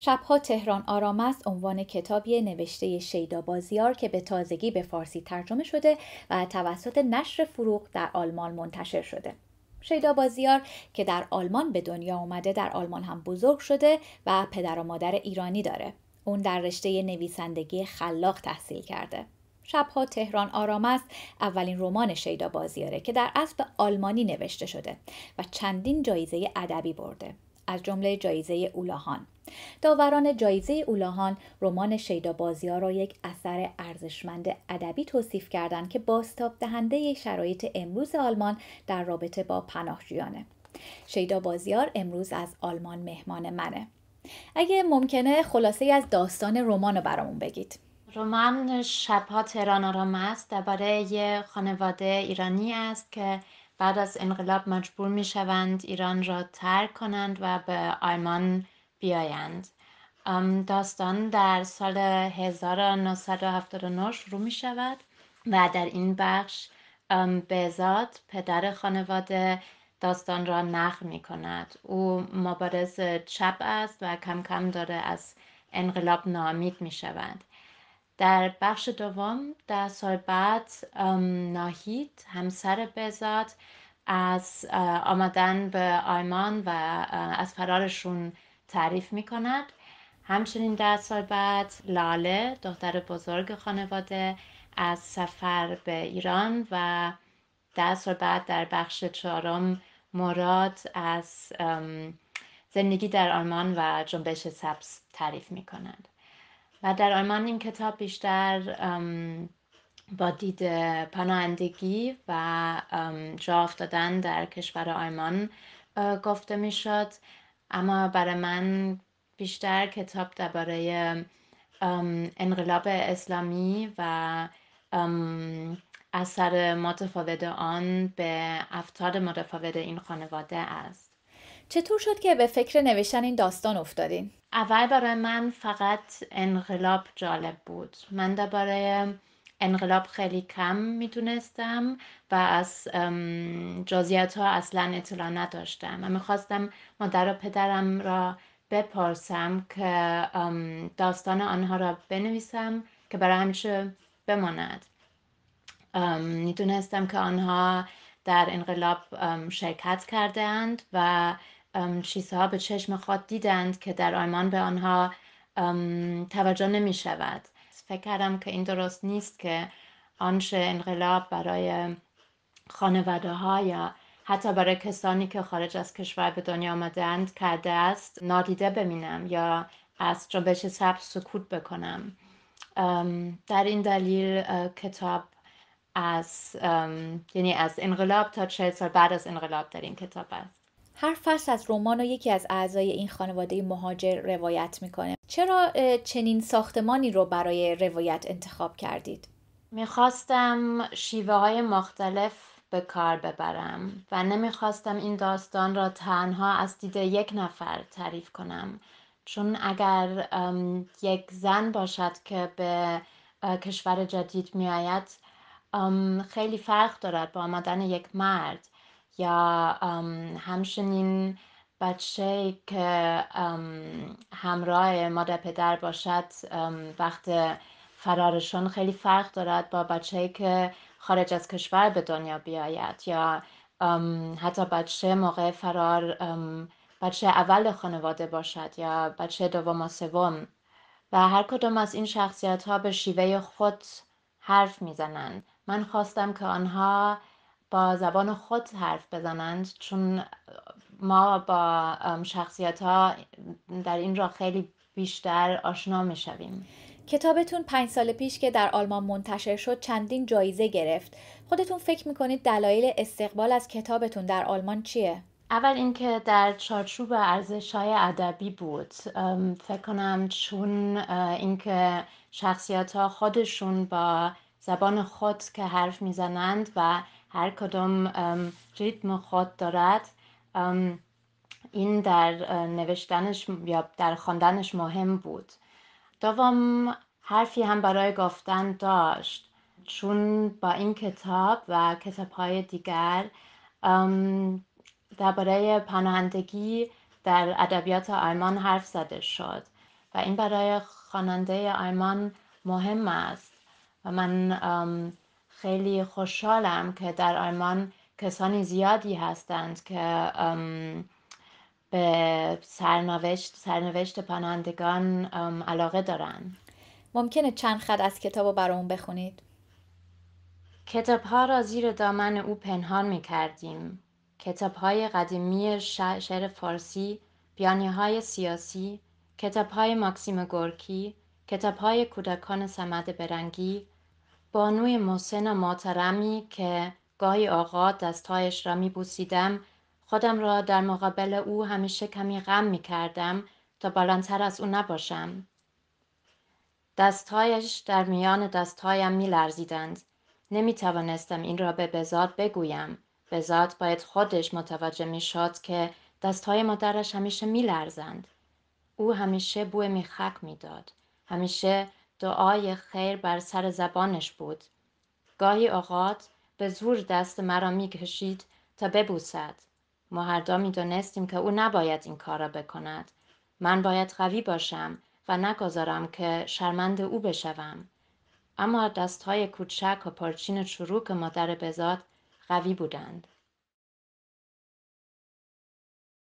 شبها تهران آرام است عنوان کتابی نوشته شیدا بازیار که به تازگی به فارسی ترجمه شده و توسط نشر فروغ در آلمان منتشر شده. شیدا بازیار که در آلمان به دنیا اومده در آلمان هم بزرگ شده و پدر و مادر ایرانی داره. اون در رشته نویسندگی خلاق تحصیل کرده. شبها تهران آرام است اولین رمان شیدا بازیاره که در اصل آلمانی نوشته شده و چندین جایزه ادبی برده. از جمله جایزه اولاهان داوران جایزه اولاهان رمان شیدا بازیا را یک اثر ارزشمند ادبی توصیف کردند که باستاب دهنده شرایط امروز آلمان در رابطه با پناهجویانه شیدا بازیار امروز از آلمان مهمان منه اگه ممکنه خلاصه از داستان رمان رو برامون بگید رمان شبها تهران آرام است درباره یه خانواده ایرانی است که بعد از انقلاب مجبور می شوند ایران را ترک کنند و به آلمان بیایند داستان در سال 1979 شروع می شود و در این بخش بهزاد پدر خانواده داستان را نقل می کند او مبارز چپ است و کم کم داره از انقلاب نامید می شود در بخش دوم در سال بعد، ناهید همسر بزاد از آمدن به آیمان و از فرارشون تعریف می کند همچنین در بعد، لاله دختر بزرگ خانواده از سفر به ایران و در بعد، در بخش چهارم مراد از زندگی در آلمان و جنبش سبز تعریف می کند. و در آلمان این کتاب بیشتر با دید پناهندگی و جا افتادن در کشور آلمان گفته می شد. اما برای من بیشتر کتاب درباره انقلاب اسلامی و اثر متفاوت آن به افتاد متفاوت این خانواده است چطور شد که به فکر نوشتن این داستان افتادین؟ اول برای من فقط انقلاب جالب بود من درباره انقلاب خیلی کم میتونستم و از جزئیات ها اصلا اطلاع نداشتم و میخواستم مادر و پدرم را بپرسم که داستان آنها را بنویسم که برای همیشه بماند میدونستم که آنها در انقلاب شرکت کردند و چیزها به چشم خود دیدند که در آلمان به آنها توجه نمی شود فکر کردم که این درست نیست که آنچه انقلاب برای خانواده ها یا حتی برای کسانی که خارج از کشور به دنیا آمدند کرده است نادیده ببینم یا از جنبش سبز سکوت بکنم در این دلیل کتاب از یعنی از انقلاب تا چه سال بعد از انقلاب در این کتاب است هر فصل از رمان و یکی از اعضای این خانواده مهاجر روایت میکنه چرا چنین ساختمانی رو برای روایت انتخاب کردید میخواستم شیوه های مختلف به کار ببرم و نمیخواستم این داستان را تنها از دید یک نفر تعریف کنم چون اگر یک زن باشد که به کشور جدید میآید خیلی فرق دارد با آمدن یک مرد یا ähm, همچنین بچه که همراه مادر پدر باشد وقت فرارشون خیلی فرق دارد با بچه که خارج از کشور به دنیا بیاید یا حتی بچه موقع فرار بچه اول خانواده باشد یا بچه دوم و سوم و هر کدام از این شخصیت ها به شیوه خود حرف میزنند من خواستم که آنها با زبان خود حرف بزنند چون ما با شخصیت ها در این را خیلی بیشتر آشنا می شویم. کتابتون پنج سال پیش که در آلمان منتشر شد چندین جایزه گرفت. خودتون فکر میکنید دلایل استقبال از کتابتون در آلمان چیه؟ اول اینکه در چارچوب ارزش های ادبی بود فکر کنم چون اینکه شخصیت ها خودشون با زبان خود که حرف میزنند و هر کدام ریتم خود دارد این در نوشتنش یا در خواندنش مهم بود دوم حرفی هم برای گفتن داشت چون با این کتاب و کتاب های دیگر درباره پناهندگی در ادبیات آلمان حرف زده شد و این برای خواننده آلمان مهم است و من خیلی خوشحالم که در آلمان کسانی زیادی هستند که به سرنوشت, سرنوشت پناهندگان علاقه دارند ممکنه چند خط از کتاب رو برامون بخونید؟ کتاب ها را زیر دامن او پنهان می کردیم. کتاب های قدیمی شعر فارسی، بیانی های سیاسی، کتاب های ماکسیم گورکی، کتاب های کودکان سمد برنگی، بانوی و محترمی که گاهی اوقات دستهایش را می بوسیدم خودم را در مقابل او همیشه کمی غم می کردم تا بلندتر از او نباشم. دستهایش در میان دستهایم می لرزیدند. نمی توانستم این را به بزاد بگویم. بزاد باید خودش متوجه می شد که دستهای مادرش همیشه می لرزند. او همیشه بوی میخک میداد همیشه دعای خیر بر سر زبانش بود گاهی اوقات به زور دست مرا میکشید تا ببوسد ما هر دو دانستیم که او نباید این کار را بکند من باید قوی باشم و نگذارم که شرمند او بشوم اما دستهای کوچک و پرچین چروک مادر بزاد قوی بودند